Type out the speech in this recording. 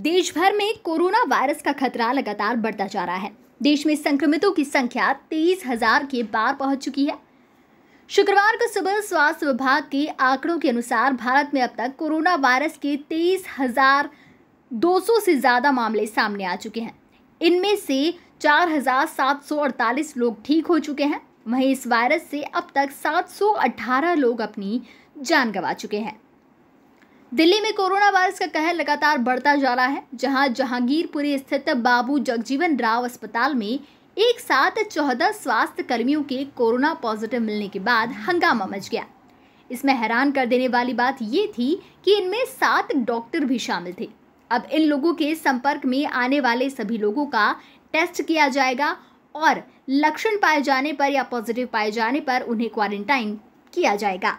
देश भर में कोरोना वायरस का खतरा लगातार बढ़ता जा रहा है देश में संक्रमितों की संख्या तेईस हजार के पार पहुंच चुकी है शुक्रवार को सुबह स्वास्थ्य विभाग के आंकड़ों के अनुसार भारत में अब तक कोरोना वायरस के तेईस हजार दो सौ से ज़्यादा मामले सामने आ चुके हैं इनमें से चार हजार सात सौ अड़तालीस लोग ठीक हो चुके हैं वहीं इस वायरस से अब तक सात सौ अठारह लोग अपनी जान गंवा चुके हैं दिल्ली में कोरोना वायरस का कहर लगातार बढ़ता जा रहा है जहां जहांगीरपुरी स्थित बाबू जगजीवन राव अस्पताल में एक साथ चौदह स्वास्थ्य कर्मियों के कोरोना पॉजिटिव मिलने के बाद हंगामा मच गया इसमें हैरान कर देने वाली बात ये थी कि इनमें सात डॉक्टर भी शामिल थे अब इन लोगों के संपर्क में आने वाले सभी लोगों का टेस्ट किया जाएगा और लक्षण पाए जाने पर या पॉजिटिव पाए जाने पर उन्हें क्वारंटाइन किया जाएगा